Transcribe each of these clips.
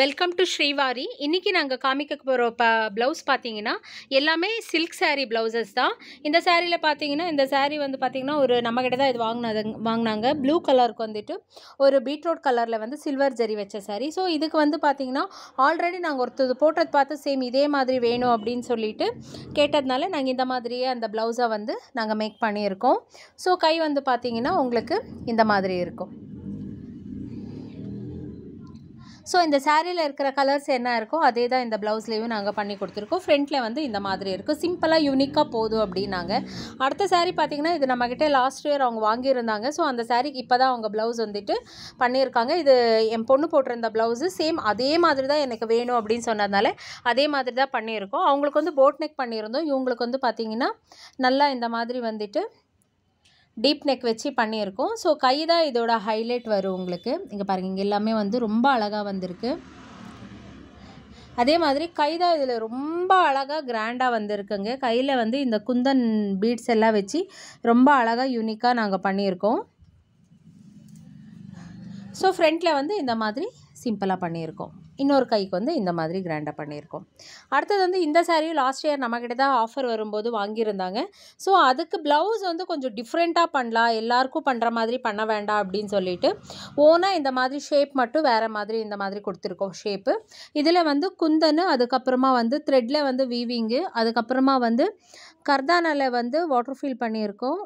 welcome to Srivari இன்றைக்கி நாங்கள் காமிக்க போகிற ப ப்ளவுஸ் பார்த்தீங்கன்னா எல்லாமே சில்க் சாரீ ப்ளவுசஸ் தான் இந்த சாரியில் பார்த்தீங்கன்னா இந்த சாரீ வந்து பார்த்திங்கன்னா ஒரு நம்மக்கிட்ட தான் இது வாங்கினது வாங்கினாங்க ப்ளூ கலருக்கு வந்துட்டு ஒரு பீட்ரூட் கலரில் வந்து சில்வர் ஜரி வச்ச சாரீ ஸோ இதுக்கு வந்து பார்த்திங்கன்னா ஆல்ரெடி நாங்கள் ஒருத்தது போட்டது பார்த்து சேம் இதே மாதிரி வேணும் அப்படின்னு சொல்லிட்டு கேட்டதுனால நாங்கள் இந்த மாதிரியே அந்த ப்ளவுஸை வந்து நாங்கள் மேக் பண்ணியிருக்கோம் ஸோ கை வந்து பார்த்திங்கன்னா உங்களுக்கு இந்த மாதிரி இருக்கும் ஸோ இந்த சாரியில் இருக்கிற கலர்ஸ் என்ன இருக்கோ அதே தான் இந்த ப்ளவுஸ்லேயும் நாங்கள் பண்ணி கொடுத்துருக்கோம் ஃப்ரண்ட்டில் வந்து இந்த மாதிரி இருக்கும் சிம்பிளாக யூனிக்காக போதும் அப்படின்னாங்க அடுத்த சாரீ பார்த்திங்கன்னா இது நம்மக்கிட்ட லாஸ்ட் இயர் அவங்க வாங்கியிருந்தாங்க ஸோ அந்த சாரிக்கு இப்போ தான் அவங்க ப்ளவுஸ் வந்துட்டு பண்ணியிருக்காங்க இது என் பொண்ணு போட்டிருந்த ப்ளவுஸு சேம் அதே மாதிரி தான் எனக்கு வேணும் அப்படின்னு சொன்னதுனால அதே மாதிரி தான் பண்ணியிருக்கோம் அவங்களுக்கு வந்து போட் நெக் பண்ணியிருந்தோம் இவங்களுக்கு வந்து பார்த்திங்கன்னா நல்லா இந்த மாதிரி வந்துட்டு டீப் நெக் வச்சு பண்ணியிருக்கோம் ஸோ கை தான் இதோட ஹைலைட் வரும் உங்களுக்கு இங்கே பாருங்கள் இங்கே எல்லாமே வந்து ரொம்ப அழகாக வந்திருக்கு அதே மாதிரி தான் இதில் ரொம்ப அழகாக கிராண்டாக வந்திருக்குங்க கையில் வந்து இந்த குந்தன் பீட்ஸ் எல்லாம் வச்சு ரொம்ப அழகாக யூனிக்காக நாங்கள் பண்ணியிருக்கோம் ஸோ ஃப்ரண்ட்டில் வந்து இந்த மாதிரி சிம்பிளாக பண்ணியிருக்கோம் இன்னொரு கைக்கு வந்து இந்த மாதிரி கிராண்டாக பண்ணியிருக்கோம் அடுத்தது வந்து இந்த சாரியும் லாஸ்ட் இயர் நம்மக்கிட்ட தான் ஆஃபர் வரும்போது வாங்கியிருந்தாங்க ஸோ அதுக்கு ப்ளவுஸ் வந்து கொஞ்சம் டிஃப்ரெண்ட்டாக பண்ணலாம் எல்லாருக்கும் பண்ணுற மாதிரி பண்ண வேண்டாம் அப்படின்னு சொல்லிட்டு ஓனாக இந்த மாதிரி ஷேப் மட்டும் வேறு மாதிரி இந்த மாதிரி கொடுத்துருக்கோம் ஷேப்பு இதில் வந்து குந்தன் அதுக்கப்புறமா வந்து த்ரெட்டில் வந்து வீவிங்கு அதுக்கப்புறமா வந்து கர்தானாவில் வந்து வாட்டர் ஃபில் பண்ணியிருக்கோம்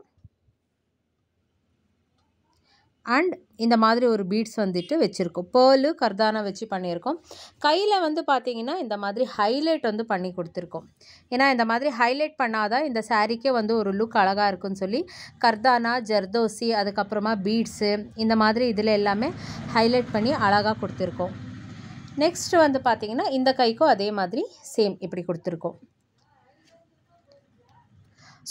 அண்ட் இந்த மாதிரி ஒரு பீட்ஸ் வந்துட்டு வச்சுருக்கோம் பேர்லு கர்தானா வச்சு பண்ணியிருக்கோம் கையில் வந்து பார்த்திங்கன்னா இந்த மாதிரி ஹைலைட் வந்து பண்ணி கொடுத்துருக்கோம் ஏன்னா இந்த மாதிரி ஹைலைட் பண்ணாதான் இந்த சாரீக்கே வந்து ஒரு லுக் அழகாக இருக்குன்னு சொல்லி கர்தானா ஜர்தோசி அதுக்கப்புறமா பீட்ஸு இந்த மாதிரி இதில் எல்லாமே ஹைலைட் பண்ணி அழகாக கொடுத்துருக்கோம் நெக்ஸ்ட் வந்து பார்த்திங்கன்னா இந்த கைக்கும் அதே மாதிரி சேம் இப்படி கொடுத்துருக்கோம்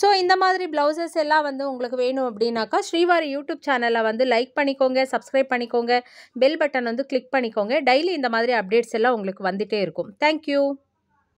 ஸோ இந்த மாதிரி ப்ளவுசஸ் எல்லாம் வந்து உங்களுக்கு வேணும் அப்படின்னாக்கா ஸ்ரீவாரி யூடியூப் சேனலை வந்து லைக் பண்ணிக்கோங்க சப்ஸ்கிரைப் பண்ணிக்கோங்க பெல் பட்டன் வந்து கிளிக் பண்ணிக்கோங்க டெய்லி இந்த மாதிரி அப்டேட்ஸ் எல்லாம் உங்களுக்கு வந்துகிட்டே இருக்கும் தேங்க்யூ